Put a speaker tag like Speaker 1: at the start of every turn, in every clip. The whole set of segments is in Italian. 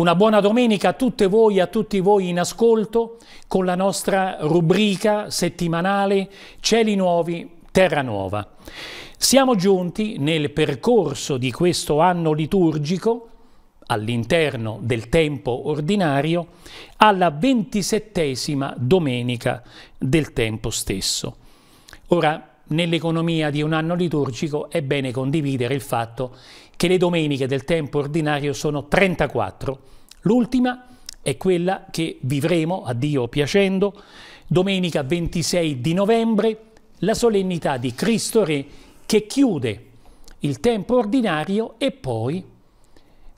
Speaker 1: Una buona domenica a tutte voi e a tutti voi in ascolto con la nostra rubrica settimanale Cieli Nuovi, Terra Nuova. Siamo giunti nel percorso di questo anno liturgico, all'interno del tempo ordinario, alla ventisettesima domenica del tempo stesso. Ora, nell'economia di un anno liturgico è bene condividere il fatto che le domeniche del tempo ordinario sono 34 L'ultima è quella che vivremo, a Dio piacendo, domenica 26 di novembre, la solennità di Cristo Re che chiude il tempo ordinario e poi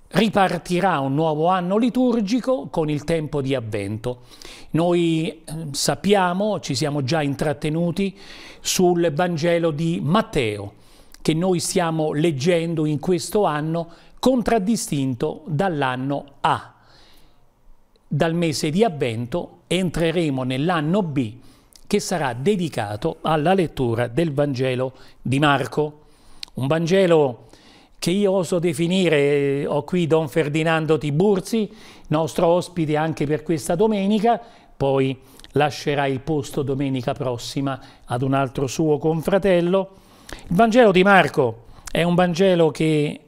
Speaker 1: ripartirà un nuovo anno liturgico con il tempo di avvento. Noi eh, sappiamo, ci siamo già intrattenuti sul Vangelo di Matteo che noi stiamo leggendo in questo anno contraddistinto dall'anno A dal mese di avvento entreremo nell'anno B che sarà dedicato alla lettura del Vangelo di Marco, un Vangelo che io oso definire, ho qui Don Ferdinando Tiburzi, nostro ospite anche per questa domenica, poi lascerà il posto domenica prossima ad un altro suo confratello. Il Vangelo di Marco è un Vangelo che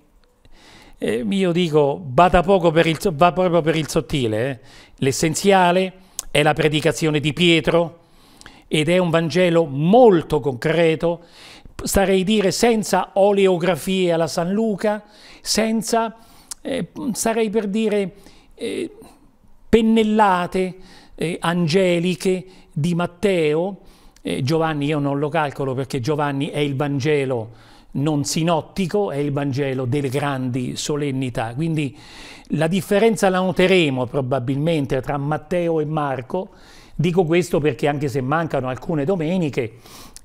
Speaker 1: eh, io dico bada poco per il, va proprio per il sottile, eh. l'essenziale è la predicazione di Pietro ed è un Vangelo molto concreto, starei dire senza oleografie alla San Luca, senza, eh, starei per dire, eh, pennellate eh, angeliche di Matteo, eh, Giovanni io non lo calcolo perché Giovanni è il Vangelo non sinottico è il Vangelo delle grandi solennità. Quindi la differenza la noteremo probabilmente tra Matteo e Marco. Dico questo perché anche se mancano alcune domeniche,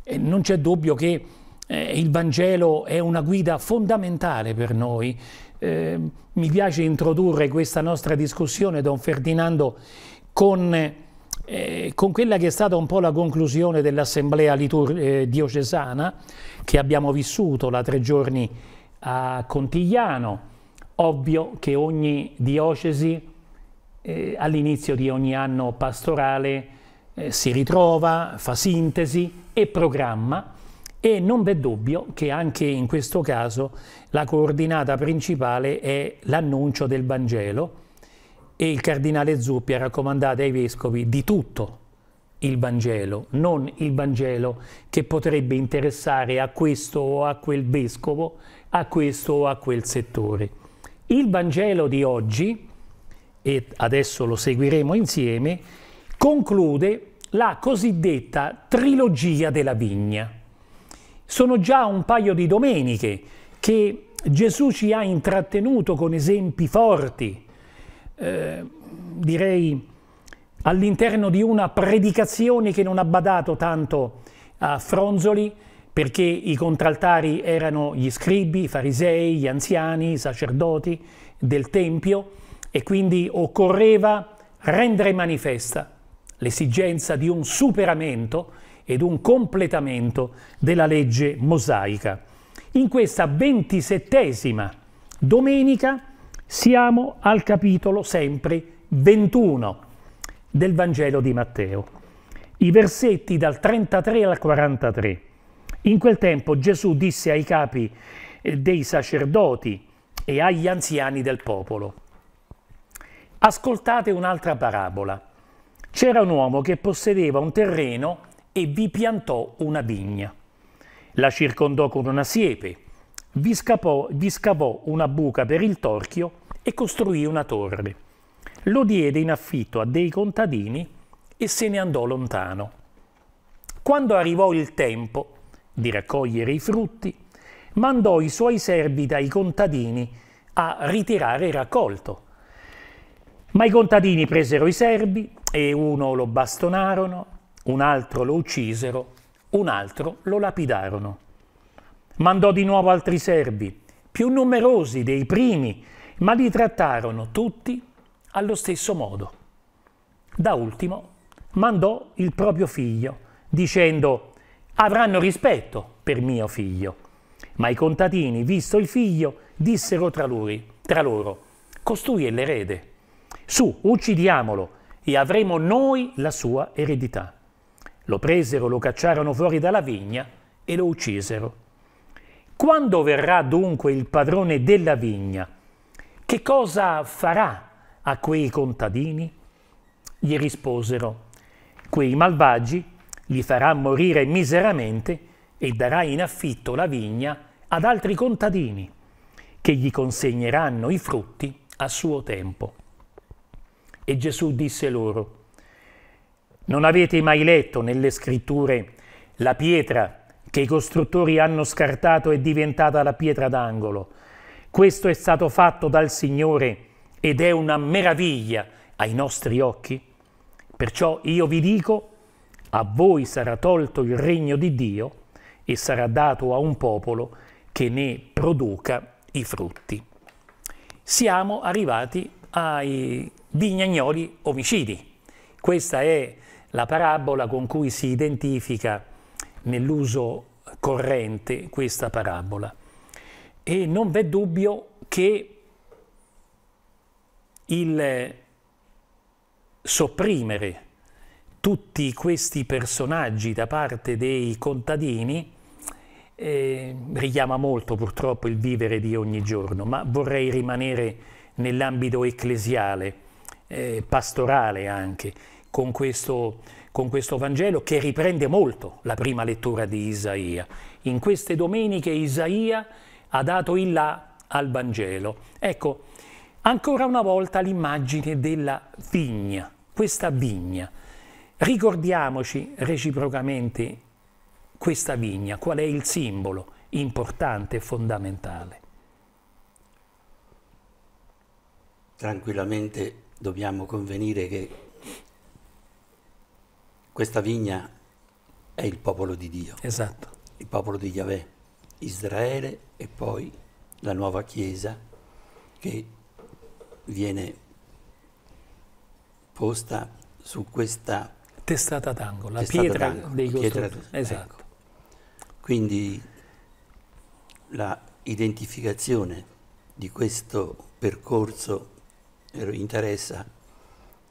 Speaker 1: eh, non c'è dubbio che eh, il Vangelo è una guida fondamentale per noi. Eh, mi piace introdurre questa nostra discussione, Don Ferdinando, con eh, con quella che è stata un po' la conclusione dell'assemblea eh, diocesana che abbiamo vissuto la tre giorni a Contigliano, ovvio che ogni diocesi eh, all'inizio di ogni anno pastorale eh, si ritrova, fa sintesi e programma e non v'è dubbio che anche in questo caso la coordinata principale è l'annuncio del Vangelo e il cardinale Zuppi ha raccomandato ai vescovi di tutto il Vangelo, non il Vangelo che potrebbe interessare a questo o a quel vescovo, a questo o a quel settore. Il Vangelo di oggi, e adesso lo seguiremo insieme, conclude la cosiddetta trilogia della vigna. Sono già un paio di domeniche che Gesù ci ha intrattenuto con esempi forti eh, direi, all'interno di una predicazione che non ha badato tanto a Fronzoli, perché i contraltari erano gli scribi, i farisei, gli anziani, i sacerdoti del Tempio, e quindi occorreva rendere manifesta l'esigenza di un superamento ed un completamento della legge mosaica. In questa ventisettesima domenica siamo al capitolo sempre 21 del Vangelo di Matteo, i versetti dal 33 al 43. In quel tempo Gesù disse ai capi eh, dei sacerdoti e agli anziani del popolo, ascoltate un'altra parabola. C'era un uomo che possedeva un terreno e vi piantò una vigna. La circondò con una siepe vi, scapò, vi scavò una buca per il torchio e costruì una torre. Lo diede in affitto a dei contadini e se ne andò lontano. Quando arrivò il tempo di raccogliere i frutti, mandò i suoi servi dai contadini a ritirare il raccolto. Ma i contadini presero i servi e uno lo bastonarono, un altro lo uccisero, un altro lo lapidarono. Mandò di nuovo altri servi, più numerosi dei primi, ma li trattarono tutti allo stesso modo. Da ultimo mandò il proprio figlio, dicendo avranno rispetto per mio figlio. Ma i contadini, visto il figlio, dissero tra, lui, tra loro, costui è l'erede, su, uccidiamolo e avremo noi la sua eredità. Lo presero, lo cacciarono fuori dalla vigna e lo uccisero. Quando verrà dunque il padrone della vigna? Che cosa farà a quei contadini? Gli risposero, quei malvagi li farà morire miseramente e darà in affitto la vigna ad altri contadini, che gli consegneranno i frutti a suo tempo. E Gesù disse loro, non avete mai letto nelle scritture la pietra che i costruttori hanno scartato è diventata la pietra d'angolo. Questo è stato fatto dal Signore ed è una meraviglia ai nostri occhi. Perciò io vi dico, a voi sarà tolto il regno di Dio e sarà dato a un popolo che ne produca i frutti. Siamo arrivati ai vignagnoli omicidi. Questa è la parabola con cui si identifica nell'uso corrente questa parabola e non v'è dubbio che il sopprimere tutti questi personaggi da parte dei contadini eh, richiama molto purtroppo il vivere di ogni giorno, ma vorrei rimanere nell'ambito ecclesiale, eh, pastorale anche, con questo con questo Vangelo che riprende molto la prima lettura di Isaia. In queste domeniche Isaia ha dato il là al Vangelo. Ecco, ancora una volta l'immagine della vigna, questa vigna. Ricordiamoci reciprocamente questa vigna, qual è il simbolo importante e fondamentale.
Speaker 2: Tranquillamente dobbiamo convenire che questa vigna è il popolo di Dio. Esatto. Il popolo di Yahweh, Israele e poi la nuova Chiesa che viene posta su questa
Speaker 1: testata d'angolo, la testata pietra dei costruttori. Esatto.
Speaker 2: Ecco. Quindi la identificazione di questo percorso interessa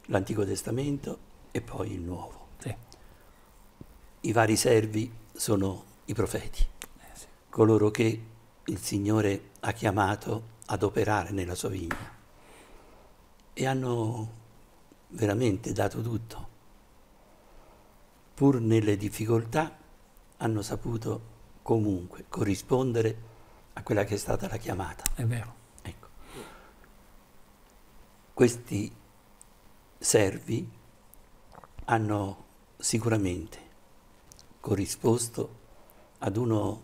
Speaker 2: l'Antico Testamento e poi il Nuovo i vari servi sono i profeti, eh, coloro che il Signore ha chiamato ad operare nella sua vigna e hanno veramente dato tutto. Pur nelle difficoltà hanno saputo comunque corrispondere a quella che è stata la chiamata. È vero. Ecco. Questi servi hanno sicuramente corrisposto ad uno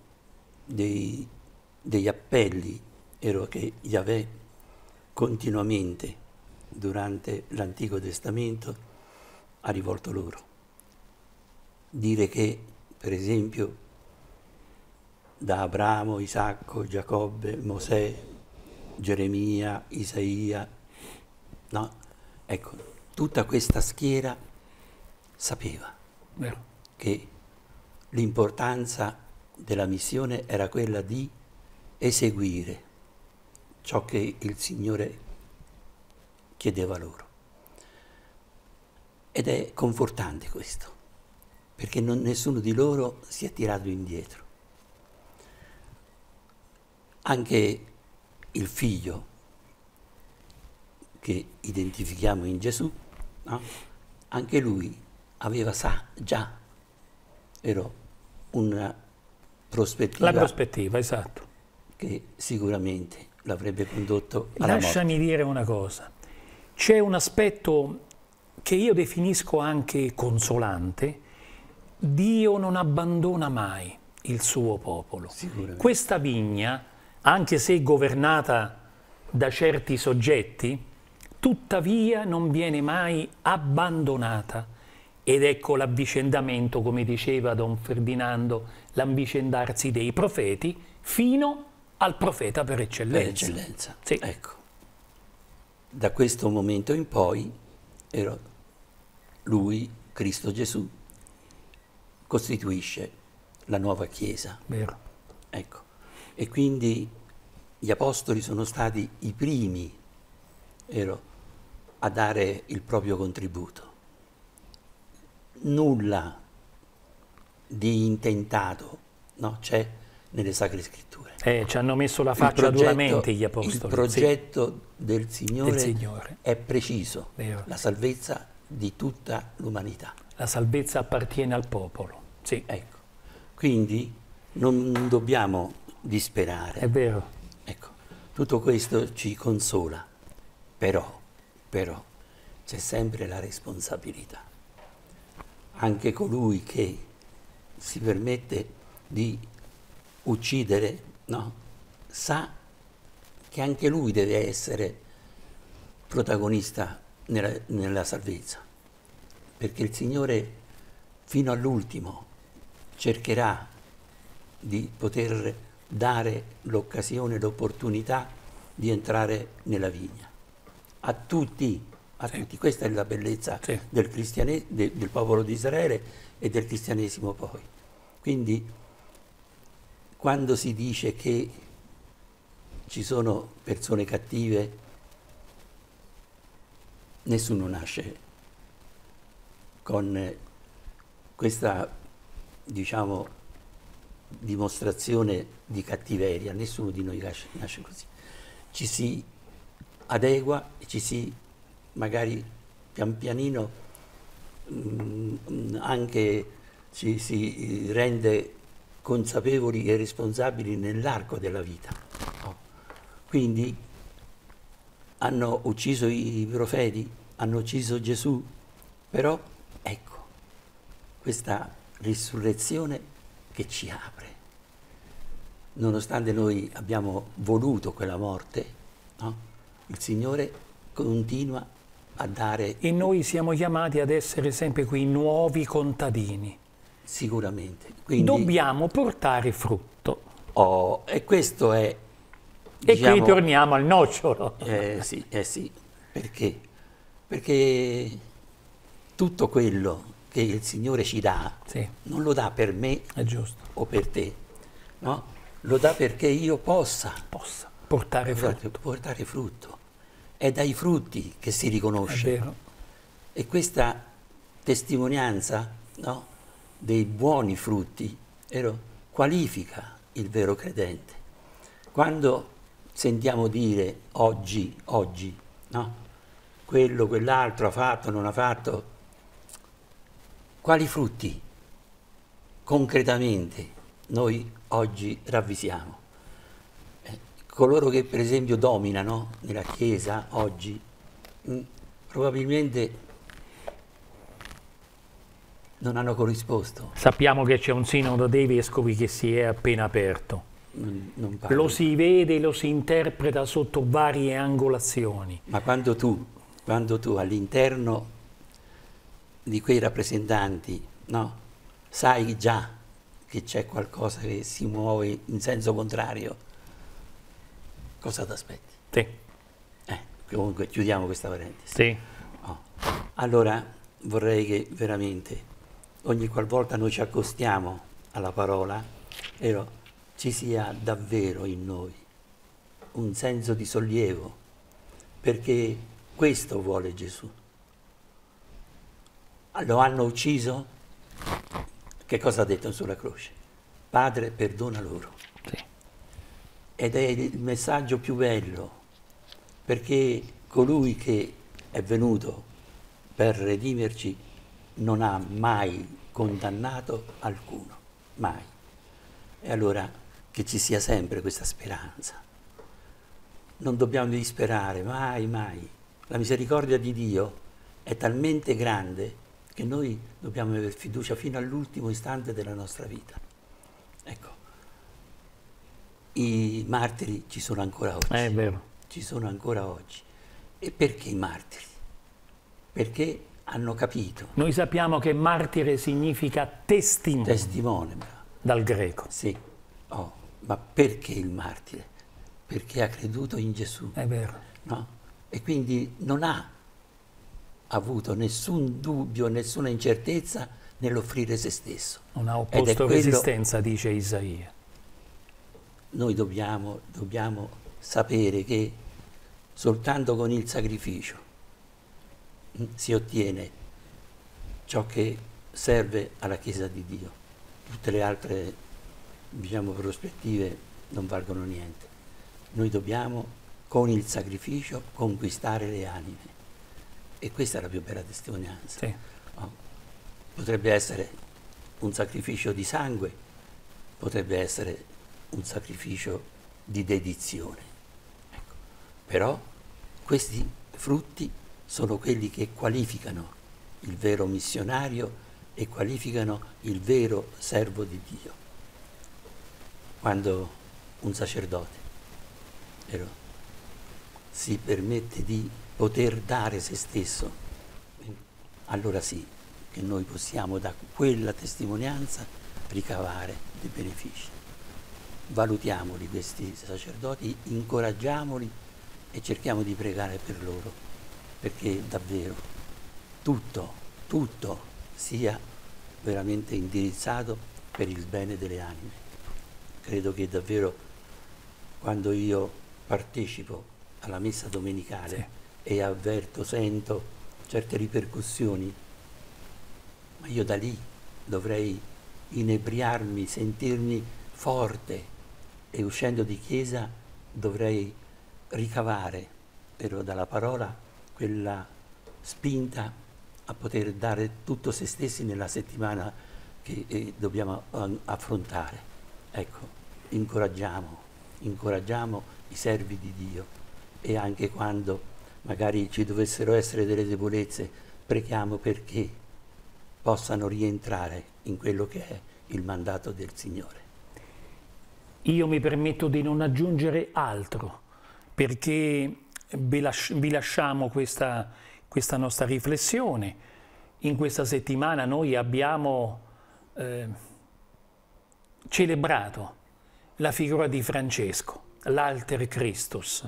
Speaker 2: dei, degli appelli ero che Yahweh continuamente durante l'Antico Testamento ha rivolto loro. Dire che, per esempio, da Abramo, Isacco, Giacobbe, Mosè, Geremia, Isaia, no? Ecco, tutta questa schiera sapeva Vero. che l'importanza della missione era quella di eseguire ciò che il Signore chiedeva loro. Ed è confortante questo, perché non, nessuno di loro si è tirato indietro. Anche il figlio che identifichiamo in Gesù, no? anche lui aveva sa, già, ero una prospettiva. La prospettiva, esatto. Che sicuramente l'avrebbe condotto alla Lasciami
Speaker 1: morte. dire una cosa. C'è un aspetto che io definisco anche consolante. Dio non abbandona mai il suo popolo. Questa vigna, anche se governata da certi soggetti, tuttavia non viene mai abbandonata ed ecco l'avvicendamento, come diceva Don Ferdinando, l'avvicendarsi dei profeti fino al profeta per eccellenza. Per eccellenza. Sì. Ecco.
Speaker 2: Da questo momento in poi era lui, Cristo Gesù, costituisce la nuova Chiesa. Vero. Ecco. E quindi gli apostoli sono stati i primi ero, a dare il proprio contributo nulla di intentato no? c'è nelle Sacre Scritture. Eh, ci hanno messo
Speaker 1: la faccia progetto, duramente gli apostoli. Il progetto sì. del, Signore del, Signore è preciso, Vero. la
Speaker 2: salvezza di tutta l'umanità. La salvezza appartiene al popolo. Sì. Ecco. Quindi non dobbiamo disperare. È vero. Ecco. Tutto questo ci consola, però, però c'è sempre la responsabilità anche colui che si permette di uccidere, no? sa che anche lui deve essere protagonista nella, nella salvezza, perché il Signore fino all'ultimo cercherà di poter dare l'occasione, l'opportunità di entrare nella vigna. A tutti a tutti. Questa è la bellezza sì. del, de, del popolo di Israele e del cristianesimo poi. Quindi quando si dice che ci sono persone cattive, nessuno nasce con questa, diciamo, dimostrazione di cattiveria, nessuno di noi nasce, nasce così. Ci si adegua e ci si magari pian pianino mh, mm, anche ci si rende consapevoli e responsabili nell'arco della vita. Quindi hanno ucciso i profeti, hanno ucciso Gesù, però ecco questa risurrezione che ci apre. Nonostante noi abbiamo voluto quella morte, no? il Signore continua
Speaker 1: a dare... E noi siamo chiamati ad essere sempre quei nuovi contadini.
Speaker 2: Sicuramente. Quindi... Dobbiamo portare frutto. Oh, e questo è... Diciamo... E qui diciamo, torniamo al nocciolo. Eh sì, eh sì. Perché? Perché tutto quello che il Signore ci dà sì. non lo dà per me o per te, no? lo dà perché io possa, possa portare esatto, frutto. Portare frutto è dai frutti che si riconosce. E questa testimonianza no, dei buoni frutti vero, qualifica il vero credente. Quando sentiamo dire oggi, oggi, no, quello, quell'altro ha fatto, non ha fatto, quali frutti concretamente noi oggi ravvisiamo? coloro che per esempio dominano nella Chiesa oggi mm, probabilmente non hanno corrisposto.
Speaker 1: Sappiamo che c'è un sinodo dei vescovi che si è appena aperto.
Speaker 2: non lo
Speaker 1: si vede, lo si interpreta sotto varie angolazioni.
Speaker 2: Ma quando tu, quando tu all'interno di quei rappresentanti no, sai già che c'è qualcosa che si muove in senso contrario, cosa ti aspetti? Sì. Eh, comunque chiudiamo questa parentesi. Sì. Oh. Allora vorrei che veramente ogni qualvolta noi ci accostiamo alla parola, però, ci sia davvero in noi un senso di sollievo, perché questo vuole Gesù. Lo hanno ucciso? Che cosa ha detto sulla croce? Padre, perdona loro ed è il messaggio più bello, perché colui che è venuto per redimerci non ha mai condannato alcuno, mai. E allora che ci sia sempre questa speranza. Non dobbiamo disperare, mai, mai. La misericordia di Dio è talmente grande che noi dobbiamo avere fiducia fino all'ultimo istante della nostra vita i martiri ci sono ancora oggi. Eh, è vero. Ci sono ancora oggi. E perché i martiri? Perché hanno capito. Noi sappiamo che martire significa testimone. Testimone, bravo. Dal greco. Sì. Oh, ma perché il martire? Perché ha creduto in Gesù. È vero. No? E quindi non ha avuto nessun dubbio, nessuna incertezza nell'offrire se stesso. Non ha opposto resistenza, quello... dice Isaia noi dobbiamo, dobbiamo sapere che soltanto con il sacrificio mm, si ottiene ciò che serve alla Chiesa di Dio. Tutte le altre diciamo, prospettive non valgono niente. Noi dobbiamo con il sacrificio conquistare le anime. E questa è la più bella testimonianza. Sì. Oh. Potrebbe essere un sacrificio di sangue, potrebbe essere un sacrificio di dedizione. Ecco. Però questi frutti sono quelli che qualificano il vero missionario e qualificano il vero servo di Dio. Quando un sacerdote però, si permette di poter dare se stesso, allora sì che noi possiamo da quella testimonianza ricavare dei benefici valutiamoli questi sacerdoti, incoraggiamoli e cerchiamo di pregare per loro, perché davvero tutto, tutto sia veramente indirizzato per il bene delle anime. Credo che davvero quando io partecipo alla messa domenicale sì. e avverto, sento certe ripercussioni, ma io da lì dovrei inebriarmi, sentirmi forte, e uscendo di chiesa dovrei ricavare, però dalla parola, quella spinta a poter dare tutto se stessi nella settimana che eh, dobbiamo eh, affrontare. Ecco, incoraggiamo, incoraggiamo i servi di Dio e anche quando magari ci dovessero essere delle debolezze, preghiamo perché possano rientrare in quello che è il mandato del Signore. Io mi permetto di non aggiungere
Speaker 1: altro perché vi lasciamo questa, questa nostra riflessione. In questa settimana noi abbiamo eh, celebrato la figura di Francesco, l'alter Christus,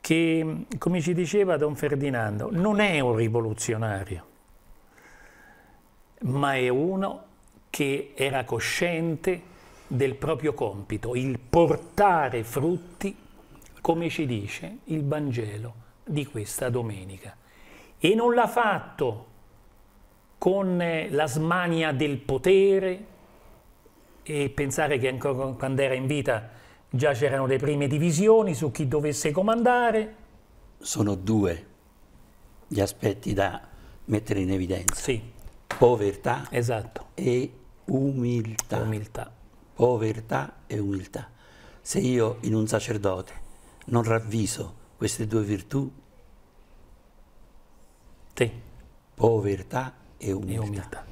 Speaker 1: che, come ci diceva Don Ferdinando, non è un rivoluzionario, ma è uno che era cosciente del proprio compito, il portare frutti, come ci dice il Vangelo di questa domenica. E non l'ha fatto con eh, la smania del potere e pensare che ancora quando era in vita già c'erano le prime divisioni su chi dovesse comandare.
Speaker 2: Sono due gli aspetti da mettere in evidenza. Sì. Povertà esatto. e umiltà. umiltà povertà e umiltà. Se io in un sacerdote non ravviso queste due virtù, te, povertà e umiltà. e umiltà.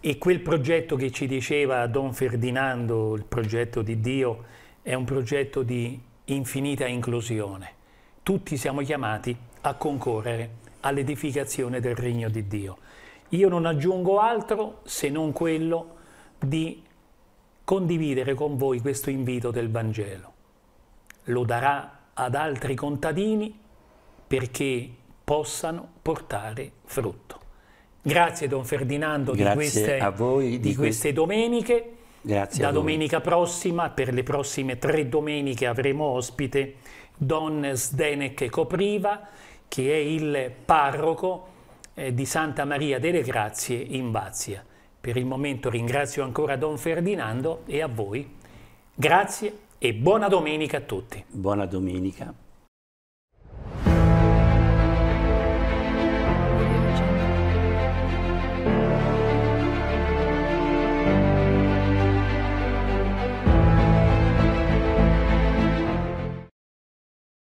Speaker 1: E quel progetto che ci diceva Don Ferdinando, il progetto di Dio, è un progetto di infinita inclusione. Tutti siamo chiamati a concorrere all'edificazione del regno di Dio. Io non aggiungo altro se non quello di condividere con voi questo invito del Vangelo. Lo darà ad altri contadini perché possano portare frutto. Grazie Don Ferdinando Grazie di queste, voi, di di queste domeniche. Grazie da domenica prossima, per le prossime tre domeniche, avremo ospite Don Zdenek Copriva, che è il parroco eh, di Santa Maria delle Grazie in Bazia. Per il momento ringrazio ancora Don Ferdinando e a voi. Grazie e buona domenica a tutti.
Speaker 2: Buona domenica.